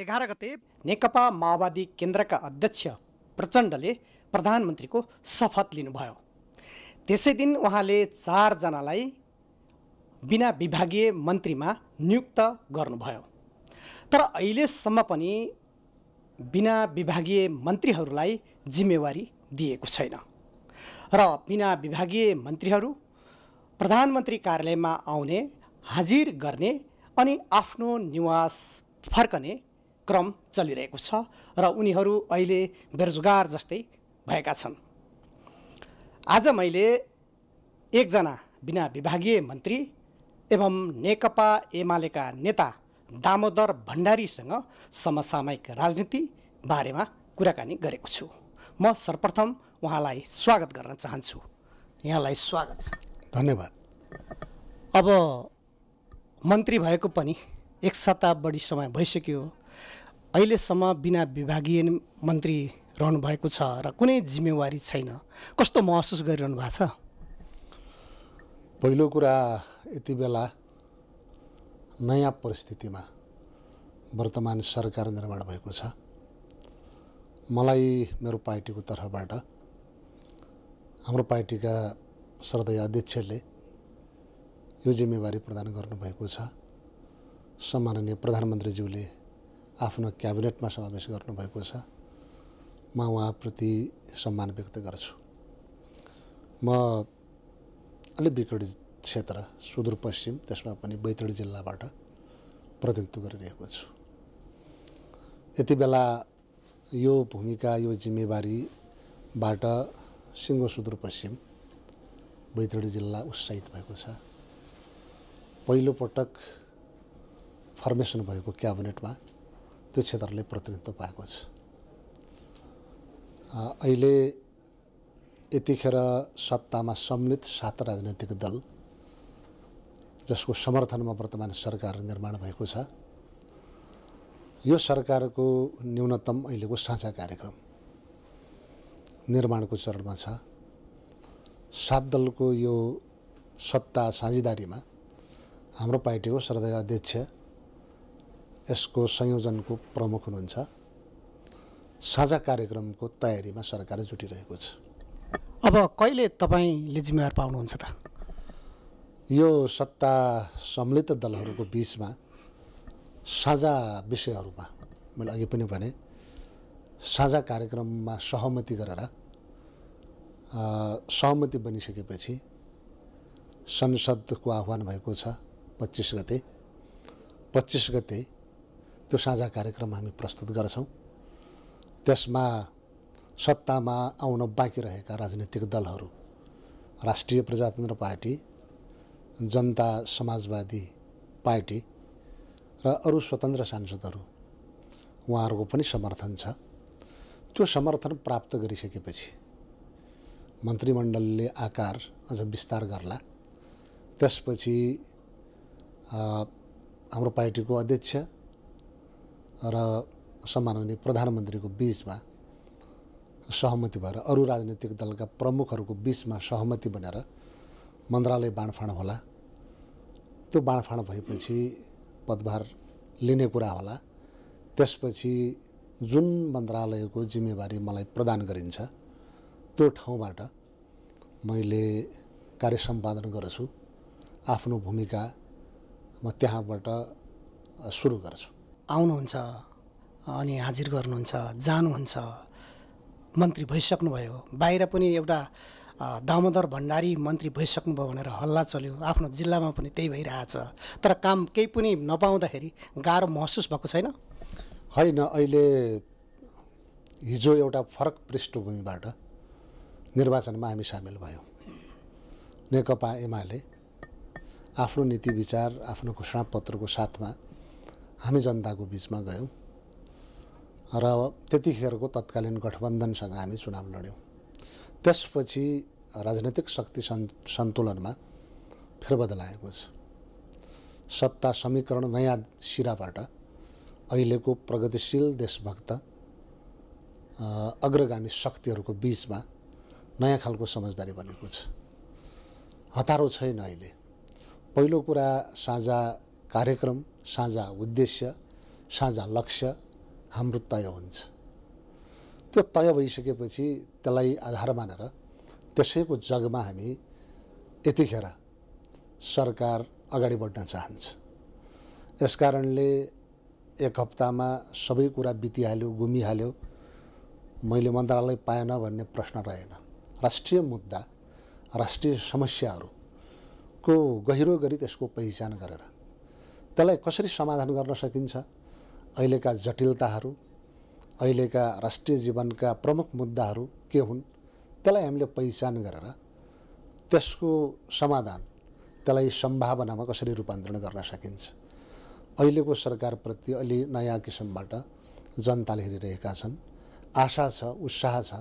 एघार गते नेकपा माओवादी केन्द्रका अध्यक्ष प्रचण्डले प्रधानमन्त्रीको शपथ लिनुभयो त्यसै दिन उहाँले चारजनालाई बिना विभागीय मन्त्रीमा नियुक्त गर्नुभयो तर अहिलेसम्म पनि बिना विभागीय मन्त्रीहरूलाई जिम्मेवारी दिएको छैन र बिना विभागीय मन्त्रीहरू प्रधानमन्त्री कार्यालयमा आउने हाजिर गर्ने अनि आफ्नो निवास फर्कने क्रम चलिरहेको छ र उनीहरू अहिले बेरोजगार जस्तै भएका छन् आज मैले एकजना बिना विभागीय मन्त्री एवं नेकपा एमालेका नेता दामोदर भण्डारीसँग समसामयिक राजनीति बारेमा कुराकानी गरेको छु म सर्वप्रथम उहाँलाई स्वागत गर्न चाहन्छु यहाँलाई स्वागत छ धन्यवाद अब मन्त्री भएको पनि एक सत्ता बढी समय भइसक्यो अहिलेसम्म बिना विभागीय मन्त्री रहनु भएको छ र कुनै जिम्मेवारी छैन कस्तो महसुस गरिरहनु भएको छ पहिलो कुरा यति बेला नयाँ परिस्थितिमा वर्तमान सरकार निर्माण भएको छ मलाई मेरो पार्टीको तर्फबाट हाम्रो पार्टीका सदय अध्यक्षले यो जिम्मेवारी प्रदान गर्नुभएको छ सम्माननीय प्रधानमन्त्रीज्यूले आफ्नो क्याबिनेटमा समावेश गर्नुभएको छ म उहाँप्रति सम्मान व्यक्त गर्छु म अलिक विकटित क्षेत्र सुदूरपश्चिम त्यसमा पनि बैतडी जिल्लाबाट प्रतिनिधित्व गरिरहेको छु यति बेला यो भूमिका यो जिम्मेवारीबाट सिङ्गो सुदूरपश्चिम बैतडी जिल्ला उत्साहित भएको छ पहिलोपटक फर्मेसन भएको क्याबिनेटमा त्यो क्षेत्रले प्रतिनिधित्व पाएको छ अहिले यतिखेर सत्तामा सम्मिलित सात राजनैतिक दल जसको समर्थनमा वर्तमान सरकार निर्माण भएको छ यो सरकारको न्यूनतम अहिलेको साझा कार्यक्रम निर्माणको चरणमा छ सात दलको यो सत्ता साझेदारीमा हाम्रो पार्टीको सरदय अध्यक्ष यसको संयोजनको प्रमुख हुनुहुन्छ साझा कार्यक्रमको तयारीमा सरकार जुटिरहेको छ अब कहिले तपाईँले जिम्मेवार पाउनुहुन्छ त यो सत्ता सम्मिलित दलहरूको बिचमा साझा विषयहरूमा मैले अघि पनि भने साझा कार्यक्रममा सहमति गरेर सहमति बनिसकेपछि संसदको आह्वान भएको छ पच्चिस गते पच्चिस गते त्यो साझा कार्यक्रम हामी प्रस्तुत गर्छौँ त्यसमा सत्तामा आउन बाँकी रहेका राजनीतिक दलहरू राष्ट्रिय प्रजातन्त्र पार्टी जनता समाजवादी पार्टी र अरू स्वतन्त्र सांसदहरू उहाँहरूको पनि समर्थन छ त्यो समर्थन प्राप्त गरिसकेपछि मन्त्रीमण्डलले आकार अझ विस्तार गर्ला त्यसपछि हाम्रो पार्टीको अध्यक्ष र सम्माननीय प्रधानमन्त्रीको बिचमा सहमति भएर अरू राजनैतिक दलका प्रमुखहरूको बिचमा सहमति बनेर मन्त्रालय बाँडफाँड होला त्यो बाँडफाँड भएपछि पदभार लिने कुरा होला त्यसपछि जुन मन्त्रालयको जिम्मेवारी मलाई प्रदान गरिन्छ त्यो ठाउँबाट मैले कार्य सम्पादन गर्छु आफ्नो भूमिका म त्यहाँबाट सुरु गर्छु आउनुहुन्छ अनि हाजिर गर्नुहुन्छ जानुहुन्छ मन्त्री भइसक्नुभयो बाहिर पनि एउटा दामोदर भण्डारी मन्त्री भइसक्नुभयो भनेर हल्ला चल्यो आफ्नो जिल्लामा पनि त्यही भइरहेछ तर काम केही पनि नपाउँदाखेरि गाह्रो महसुस भएको छैन होइन अहिले हिजो एउटा फरक पृष्ठभूमिबाट निर्वाचनमा हामी सामेल भयौँ नेकपा एमाले आफ्नो नीति विचार आफ्नो घोषणापत्रको साथमा हामी जनताको बिचमा गयौँ र त्यतिखेरको तत्कालीन गठबन्धनसँग हामी चुनाव लड्यौँ त्यसपछि राजनैतिक शक्ति सन् सन्तुलनमा फेरबदल आएको छ सत्ता समीकरण नयाँ सिराबाट अहिलेको प्रगतिशील देशभक्त अग्रगामी शक्तिहरूको बिचमा नयाँ खालको समझदारी बनेको छ हतारो छैन अहिले पहिलो कुरा साझा कार्यक्रम साझा उद्देश्य साझा लक्ष्य हाम्रो तय हुन्छ त्यो तय भइसकेपछि त्यसलाई आधार मानेर त्यसैको जगमा हामी यतिखेर सरकार अगाडि बढ्न चाहन्छ यस कारणले एक हप्तामा सबै कुरा बितिहाल्यो गुमिहाल्यो मैले मन्त्रालय पाएन भन्ने प्रश्न रहेन राष्ट्रिय मुद्दा राष्ट्रिय समस्याहरूको गहिरो गरी त्यसको पहिचान गरेर त्यसलाई कसरी समाधान गर्न सकिन्छ अहिलेका जटिलताहरू अहिलेका राष्ट्रिय जीवनका प्रमुख मुद्दाहरू के हुन् त्यसलाई हामीले पहिचान गरेर त्यसको समाधान त्यसलाई सम्भावनामा कसरी रूपान्तरण गर्न सकिन्छ अहिलेको सरकारप्रति अलि नयाँ किसिमबाट जनताले हेरिरहेका छन् आशा छ उत्साह छ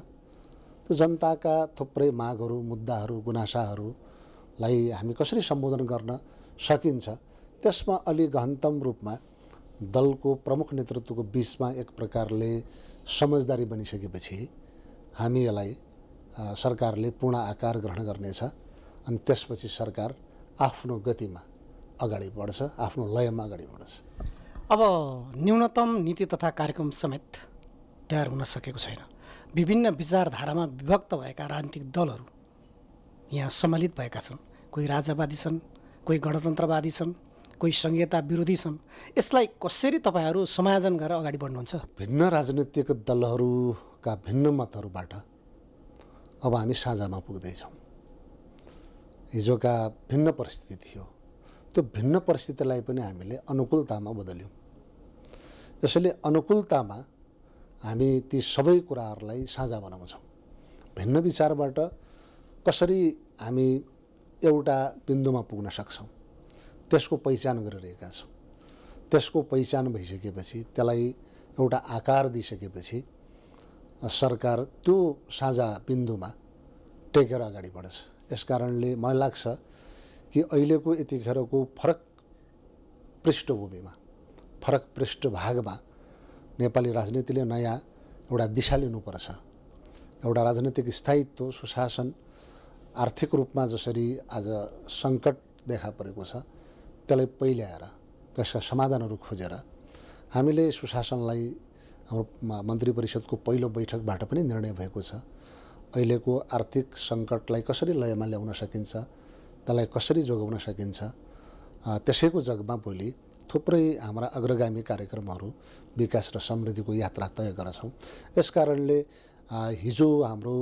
त्यो जनताका थुप्रै मागहरू मुद्दाहरू गुनासाहरूलाई हामी कसरी सम्बोधन गर्न सकिन्छ त्यसमा अलि गहन्तम रूपमा दलको प्रमुख नेतृत्वको बिचमा एक प्रकारले समझदारी बनिसकेपछि हामी यसलाई सरकारले पूर्ण आकार ग्रहण गर्नेछ अनि त्यसपछि सरकार आफ्नो गतिमा अगाडि बढ्छ आफ्नो लयमा अगाडि बढ्छ अब न्यूनतम नीति तथा कार्यक्रम समेत तयार हुन सकेको छैन विभिन्न विचारधारामा विभक्त भएका राजनीतिक दलहरू यहाँ सम्मिलित भएका छन् कोही राजावादी छन् कोही गणतन्त्रवादी छन् कोही संहिता विरोधी छन् यसलाई कसरी तपाईँहरू समायोजन गरेर अगाडि बढ्नुहुन्छ भिन्न राजनैतिक दलहरूका भिन्न मतहरूबाट अब हामी साझामा पुग्दैछौँ हिजोका भिन्न परिस्थिति थियो त्यो भिन्न परिस्थितिलाई पनि हामीले अनुकूलतामा बदल्यौँ यसैले अनुकूलतामा हामी ती सबै कुराहरूलाई साझा बनाउँछौँ भिन्न विचारबाट कसरी हामी एउटा बिन्दुमा पुग्न सक्छौँ त्यसको पहिचान गरिरहेका छौँ त्यसको पहिचान भइसकेपछि त्यसलाई एउटा आकार दिइसकेपछि सरकार त्यो साझा बिन्दुमा टेकेर अगाडि बढ्छ यस कारणले मलाई लाग्छ कि अहिलेको यतिखेरको फरक पृष्ठभूमिमा फरक पृष्ठभागमा नेपाली राजनीतिले नयाँ एउटा दिशा लिनुपर्छ एउटा राजनैतिक स्थायित्व सुशासन आर्थिक रूपमा जसरी आज सङ्कट देखा परेको छ त्यसलाई पहिल्याएर त्यसका समाधानहरू खोजेर हामीले सुशासनलाई हाम्रो मन्त्री परिषदको पहिलो बैठकबाट पनि निर्णय भएको छ अहिलेको आर्थिक सङ्कटलाई कसरी लयमा ल्याउन सकिन्छ त्यसलाई कसरी जोगाउन सकिन्छ त्यसैको जगमा भोलि थुप्रै हाम्रा अग्रगामी कार्यक्रमहरू विकास र समृद्धिको यात्रा तय गर्छौँ यसकारणले हिजो हाम्रो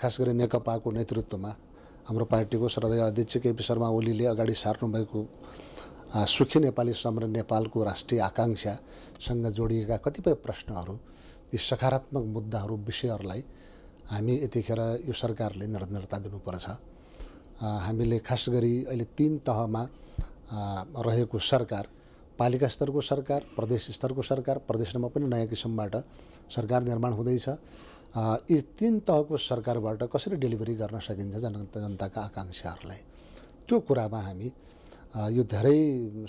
खास गरी नेकपाको नेतृत्वमा हाम्रो पार्टीको श्रद्धेय अध्यक्ष केपी शर्मा ओलीले अगाडि सार्नुभएको सुखी नेपाली समर नेपालको राष्ट्रिय आकाङ्क्षासँग जोडिएका कतिपय प्रश्नहरू यी सकारात्मक मुद्दाहरू विषयहरूलाई हामी यतिखेर यो सरकारले निरन्तरता दिनुपर्छ हामीले खास गरी अहिले तिन तहमा रहेको सरकार पालिका स्तरको सरकार प्रदेश स्तरको सरकार प्रदेशमा पनि नयाँ किसिमबाट सरकार निर्माण हुँदैछ यी तिन तहको सरकारबाट कसरी डेलिभरी गर्न सकिन्छ जनता जनताका आकाङ्क्षाहरूलाई त्यो कुरामा हामी यो धेरै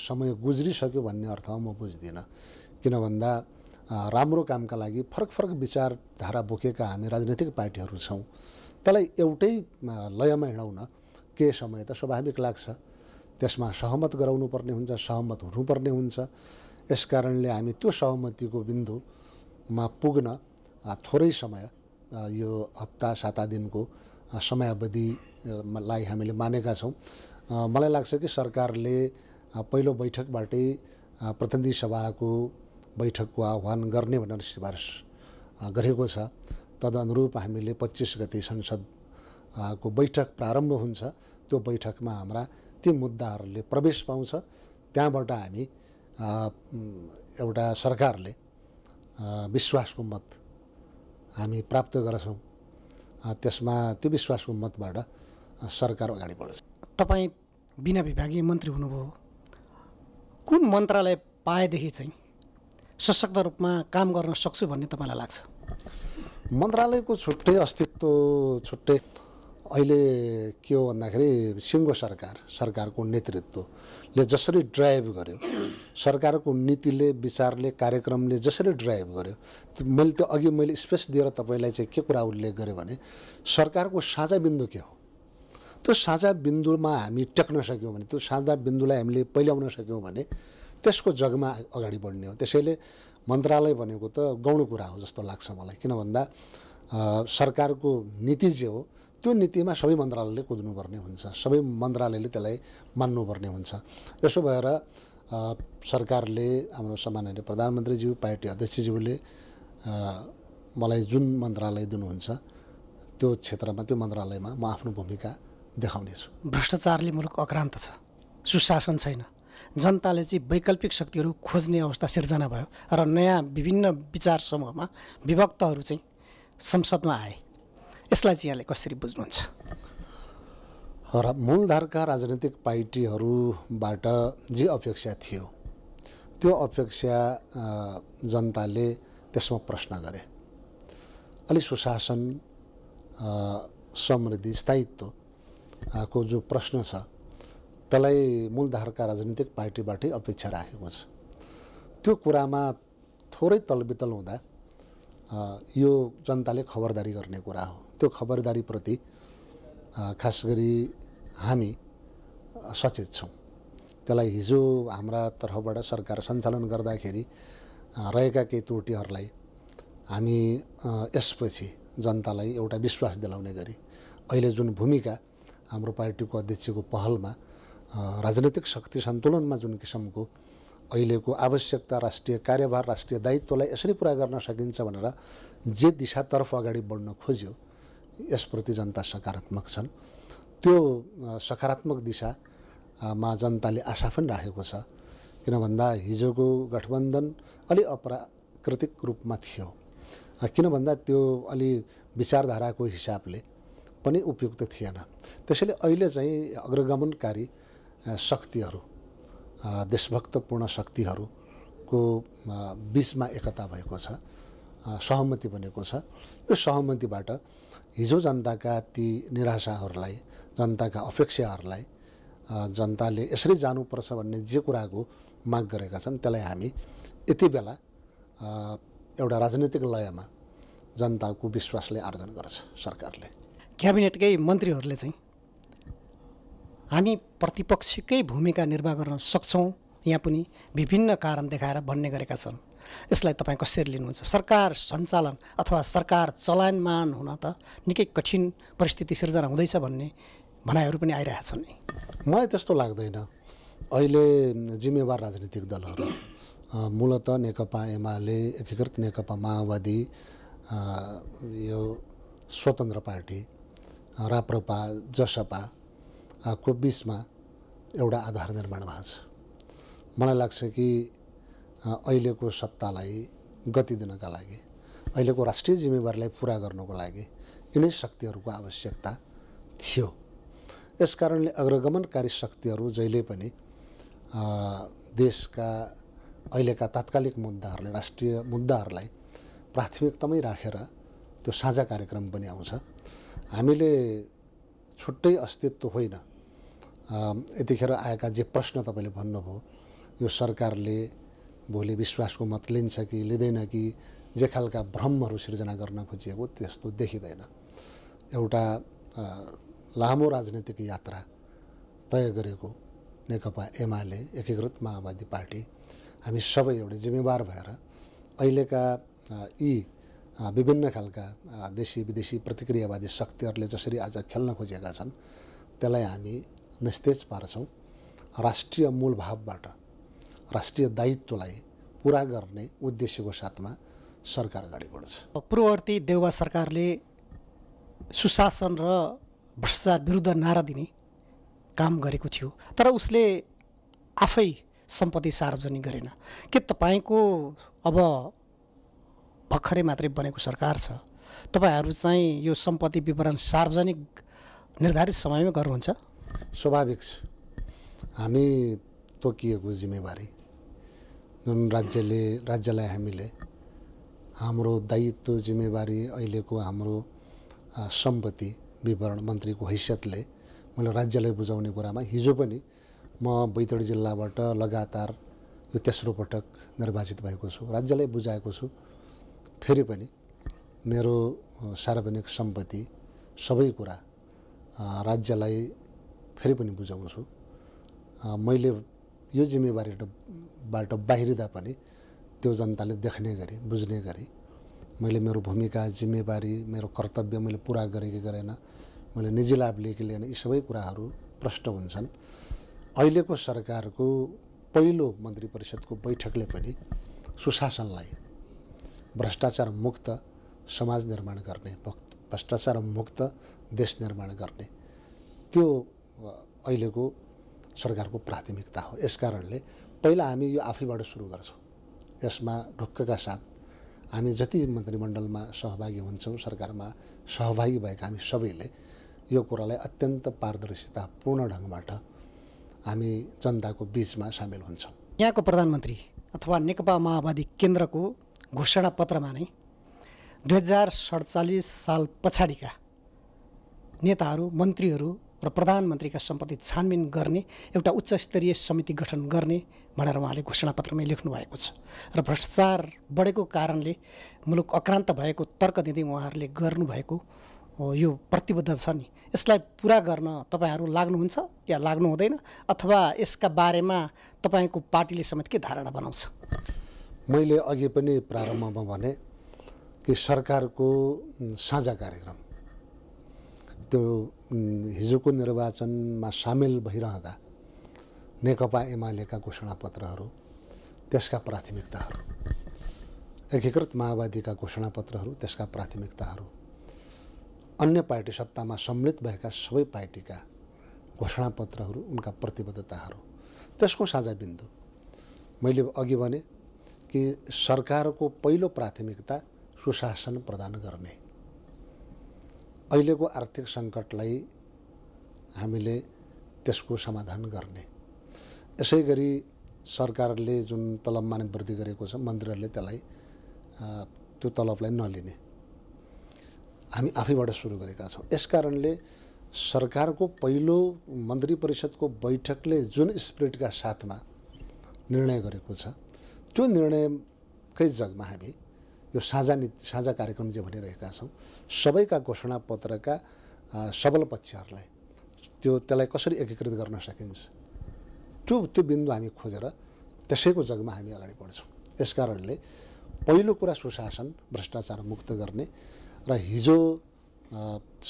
समय गुज्रिसक्यो भन्ने अर्थमा म बुझ्दिनँ किन भन्दा राम्रो कामका लागि फरक फरक विचारधारा बोकेका हामी राजनैतिक पार्टीहरू छौँ त्यसलाई एउटै लयमा हिँडाउन के समय त स्वाभाविक लाग्छ त्यसमा सहमत गराउनु पर्ने हुन्छ सहमत हुनुपर्ने हुन्छ यस कारणले हामी त्यो सहमतिको बिन्दुमा पुग्न थोरै समय यो हप्ता साता दिनको समयावधिलाई हामीले मानेका छौँ मलाई लाग्छ कि सरकारले पहिलो बैठकबाटै प्रतिनिधि सभाको बैठकको आह्वान गर्ने भनेर सिफारिस गरेको छ तदनुरूप हामीले पच्चिस गते संसद को बैठक प्रारम्भ हुन्छ त्यो बैठकमा हाम्रा ती मुद्दाहरूले प्रवेश पाउँछ त्यहाँबाट हामी एउटा सरकारले विश्वासको मत हामी प्राप्त गर्छौँ त्यसमा त्यो विश्वासको मतबाट सरकार अगाडि बढ्छ तपाईँ बिना विभागीय मन्त्री हुनुभयो कुन मन्त्रालय पाएदेखि चाहिँ सशक्त रूपमा काम गर्न सक्छु भन्ने तपाईँलाई लाग्छ मन्त्रालयको छुट्टै अस्तित्व छुट्टै अहिले के हो भन्दाखेरि सिङ्गो सरकार सरकारको नेतृत्वले जसरी ड्राइभ गर्यो सरकारको नीतिले विचारले कार्यक्रमले जसरी ड्राइभ गर्यो मैले त्यो अघि मैले स्पेस दिएर तपाईँलाई चाहिँ के कुरा उल्लेख गरेँ भने सरकारको साझा बिन्दु के हो त्यो साझा बिन्दुमा हामी टेक्न सक्यौँ भने त्यो साझा बिन्दुलाई हामीले पहिल्याउन सक्यौँ भने त्यसको जगमा अगाडि बढ्ने हो त्यसैले मन्त्रालय भनेको त गौण कुरा हो जस्तो लाग्छ मलाई किन भन्दा सरकारको नीति जे हो त्यो नीतिमा सबै मन्त्रालयले कुद्नुपर्ने हुन्छ सबै मन्त्रालयले त्यसलाई मान्नुपर्ने हुन्छ यसो भएर सरकारले हाम्रो सामान्य प्रधानमन्त्रीज्यू पार्टी अध्यक्षज्यूले मलाई जुन मन्त्रालय दिनुहुन्छ त्यो क्षेत्रमा त्यो मन्त्रालयमा म आफ्नो भूमिका देखाउनेछु भ्रष्टाचारले मुलुक अक्रान्त छ सुशासन छैन जनताले चाहिँ वैकल्पिक शक्तिहरू खोज्ने अवस्था सिर्जना भयो र नयाँ विभिन्न विचार समूहमा विभक्तहरू चाहिँ संसदमा आए यसलाई चाहिँ यहाँले कसरी बुझ्नुहुन्छ र मूलधारका राजनैतिक पार्टीहरूबाट जे अपेक्षा थियो त्यो अपेक्षा जनताले त्यसमा प्रश्न गरे अलि सुशासन समृद्धि स्थायित्व को जो प्रश्न छ त्यसलाई मूलधारका राजनीतिक पार्टीबाटै अपेक्षा राखेको छ त्यो कुरामा थोरै तलबितल हुँदा यो जनताले खबरदारी गर्ने कुरा हो त्यो खबरदारीप्रति खास गरी हामी सचेत छौँ त्यसलाई हिजो हाम्रा तर्फबाट सरकार सञ्चालन गर्दाखेरि रहेका केही त्रुटिहरूलाई हामी यसपछि जनतालाई एउटा विश्वास दिलाउने गरी अहिले जुन भूमिका हाम्रो पार्टीको अध्यक्षको पहलमा राजनैतिक शक्ति सन्तुलनमा जुन किसिमको अहिलेको आवश्यकता राष्ट्रिय कार्यभार राष्ट्रिय दायित्वलाई यसरी पुरा गर्न सकिन्छ भनेर जे दिशातर्फ अगाडि बढ्न खोज्यो यसप्रति जनता सकारात्मक छन् त्यो सकारात्मक दिशामा जनताले आशा पनि राखेको छ किन भन्दा हिजोको गठबन्धन अलि अपराकृतिक रूपमा थियो किन भन्दा त्यो अलि विचारधाराको हिसाबले पनि उपयुक्त थिएन त्यसैले अहिले चाहिँ अग्रगमनकारी शक्तिहरू देशभक्तपूर्ण शक्तिहरूको बिचमा एकता भएको छ सहमति बनेको छ यो सहमतिबाट हिजो जनताका ती निराशाहरूलाई जनताका अपेक्षाहरूलाई जनताले यसरी जानुपर्छ भन्ने जे कुराको माग गरेका छन् त्यसलाई हामी यति बेला एउटा राजनैतिक लयमा जनताको विश्वासले आर्जन गर्छ सरकारले क्याबिनेटकै मन्त्रीहरूले चाहिँ हामी प्रतिपक्षकै भूमिका निर्वाह गर्न सक्छौँ यहाँ पनि विभिन्न कारण देखाएर भन्ने गरेका छन् यसलाई तपाईँ कसरी लिनुहुन्छ सरकार सञ्चालन अथवा सरकार चलायमान हुन त निकै कठिन परिस्थिति सिर्जना हुँदैछ भन्ने भनाइहरू पनि आइरहेछन् नि मलाई त्यस्तो लाग्दैन अहिले जिम्मेवार राजनीतिक दलहरू मूलत नेकपा एमाले एकीकृत नेकपा माओवादी यो स्वतन्त्र पार्टी राप्रपा जसपा को बिचमा एउटा आधार निर्माण भएको छ मलाई लाग्छ कि अहिलेको सत्तालाई गति दिनका लागि अहिलेको राष्ट्रिय जिम्मेवारीलाई पुरा गर्नको लागि यिनै शक्तिहरूको आवश्यकता थियो यस कारणले अग्रगमनकारी शक्तिहरू जहिले पनि देशका अहिलेका तात्कालिक मुद्दाहरूलाई राष्ट्रिय मुद्दाहरूलाई प्राथमिकतामै राखेर त्यो साझा कार्यक्रम पनि आउँछ हामीले छुट्टै अस्तित्व होइन यतिखेर आएका जे प्रश्न तपाईँले भन्नुभयो यो सरकारले भोलि विश्वासको मत लिन्छ कि लिँदैन कि जे खालका भ्रमहरू सिर्जना गर्न खोजिएको त्यस्तो देखिँदैन एउटा लामो राजनैतिक यात्रा तय गरेको नेकपा एमाले एकीकृत माओवादी पार्टी हामी सबै एउटा जिम्मेवार भएर अहिलेका यी विभिन्न खालका देशी विदेशी प्रतिक्रियावादी शक्तिहरूले जसरी आज खेल्न खोजेका छन् त्यसलाई हामी निस्तेज पार्छौँ राष्ट्रिय मूलभावबाट राष्ट्रिय दायित्वलाई पुरा गर्ने उद्देश्यको साथमा सरकार अगाडि बढ्छ पूर्ववर्ती देउवा सरकारले सुशासन र भ्रष्टाचार विरुद्ध नारा दिने काम गरेको थियो तर उसले आफै सम्पत्ति सार्वजनिक गरेन के तपाईँको अब भर्खरै मात्रै बनेको सरकार छ तपाईँहरू चाहिँ यो सम्पत्ति विवरण सार्वजनिक निर्धारित समयमै गर्नुहुन्छ स्वाभाविक छ हामी तोकिएको जिम्मेवारी जुन राज्यले राज्यलाई हामीले हाम्रो दायित्व जिम्मेवारी अहिलेको हाम्रो सम्पत्ति विवरण मन्त्रीको हैसियतले मैले राज्यलाई बुझाउने कुरामा हिजो पनि म बैतडी जिल्लाबाट लगातार यो तेस्रो पटक निर्वाचित भएको छु राज्यलाई बुझाएको छु फेरि पनि मेरो सार्वजनिक सम्पत्ति सबै कुरा राज्यलाई फेरि पनि बुझाउँछु मैले यो जिम्मेवारीबाट बाहिरिँदा पनि त्यो जनताले देख्ने गरी बुझ्ने गरी मैले मेरो भूमिका जिम्मेवारी मेरो कर्तव्य मैले पुरा गरेँ कि गरेन मैले निजी लाभ लिएँ कि लिएन यी सबै कुराहरू प्रष्ट हुन्छन् अहिलेको सरकारको पहिलो मन्त्री परिषदको बैठकले पनि सुशासनलाई भ्रष्टाचार मुक्त समाज निर्माण गर्ने भ्रष्टाचार मुक्त देश निर्माण गर्ने त्यो अहिलेको सरकारको प्राथमिकता हो यसकारणले पहिला हामी यो आफैबाट सुरु गर्छौँ यसमा ढुक्कका साथ हामी जति मन्त्रीमण्डलमा सहभागी हुन्छौँ सरकारमा सहभागी भएका हामी सबैले यो कुरालाई अत्यन्त पारदर्शितापूर्ण ढङ्गबाट हामी जनताको बिचमा सामेल हुन्छौँ यहाँको प्रधानमन्त्री अथवा नेकपा माओवादी केन्द्रको घोषणा पत्रमा नै दुई हजार सडचालिस साल पछाडिका नेताहरू मन्त्रीहरू र प्रधानमन्त्रीका सम्पत्ति छानबिन गर्ने एउटा उच्च स्तरीय समिति गठन गर्ने भनेर उहाँले घोषणापत्रमै भएको छ र भ्रष्टाचार बढेको कारणले मुलुक अक्रान्त भएको तर्क दिँदै उहाँहरूले गर्नुभएको यो प्रतिबद्ध छ नि यसलाई पुरा गर्न तपाईँहरू लाग्नुहुन्छ या लाग्नु हुँदैन अथवा यसका बारेमा तपाईँको पार्टीले समेत के धारणा बनाउँछ मैले अघि पनि प्रारम्भमा भने कि सरकारको साझा कार्यक्रम त्यो हिजोको निर्वाचनमा सामेल भइरहँदा नेकपा एमालेका घोषणापत्रहरू त्यसका प्राथमिकताहरू एकीकृत माओवादीका घोषणापत्रहरू त्यसका प्राथमिकताहरू अन्य पार्टी सत्तामा सम्मिलित भएका सबै पार्टीका घोषणापत्रहरू उनका प्रतिबद्धताहरू त्यसको साझा बिन्दु मैले अघि भने कि सरकारको पहिलो प्राथमिकता सुशासन प्रदान गर्ने अहिलेको आर्थिक सङ्कटलाई हामीले त्यसको समाधान गर्ने यसै गरी सरकारले जुन तलबमा वृद्धि गरेको छ मन्त्रीहरूले त्यसलाई त्यो तलबलाई नलिने हामी आफैबाट सुरु गरेका छौँ यस कारणले सरकारको पहिलो मन्त्री परिषदको बैठकले जुन स्प्रिटका साथमा निर्णय गरेको छ त्यो निर्णयकै जगमा हामी यो साझा नीति साझा कार्यक्रम जे भनिरहेका छौँ सबैका घोषणापत्रका सबल पक्षहरूलाई त्यो त्यसलाई कसरी एकीकृत गर्न सकिन्छ त्यो त्यो बिन्दु हामी खोजेर त्यसैको जगमा हामी अगाडि बढ्छौँ यसकारणले पहिलो कुरा सुशासन भ्रष्टाचार मुक्त गर्ने र हिजो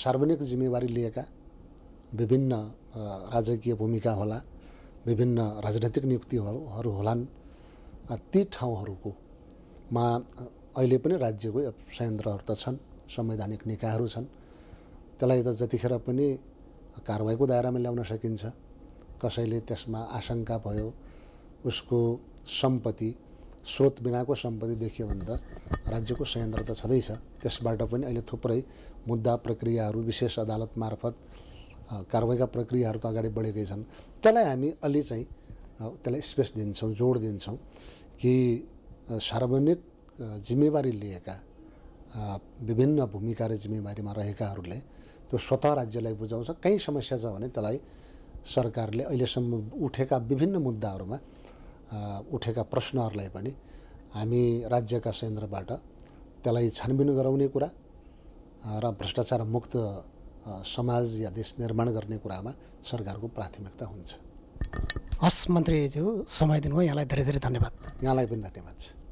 सार्वजनिक जिम्मेवारी लिएका विभिन्न राजकीय भूमिका होला विभिन्न राजनैतिक नियुक्तिहरू होलान् ती ठाउँहरूकोमा अहिले पनि राज्यको संयन्त्रहरू त छन् संवैधानिक निकायहरू छन् त्यसलाई त जतिखेर पनि कारवाहीको दायरामा ल्याउन सकिन्छ कसैले त्यसमा आशंका भयो उसको सम्पत्ति स्रोत बिनाको सम्पत्ति देखियो भने त राज्यको संयन्त्र त छँदैछ त्यसबाट पनि अहिले थुप्रै मुद्दा प्रक्रियाहरू विशेष अदालत मार्फत कारवाहीका प्रक्रियाहरू त अगाडि बढेकै छन् त्यसलाई हामी अलि चाहिँ त्यसलाई स्पेस दिन्छौँ जोड दिन्छौँ कि सार्वजनिक जिम्मेवारी लिएका विभिन्न भूमिका र जिम्मेवारीमा रहेकाहरूले त्यो स्वतः राज्यलाई बुझाउँछ कहीँ समस्या छ भने त्यसलाई सरकारले अहिलेसम्म उठेका विभिन्न मुद्दाहरूमा उठेका प्रश्नहरूलाई पनि हामी राज्यका संयन्त्रबाट त्यसलाई छानबिन गराउने कुरा र भ्रष्टाचार मुक्त समाज या देश निर्माण गर्ने कुरामा सरकारको प्राथमिकता हुन्छ हस् मन्त्रीज्यू समय दिनुभयो यहाँलाई धेरै धेरै धन्यवाद यहाँलाई पनि धन्यवाद छ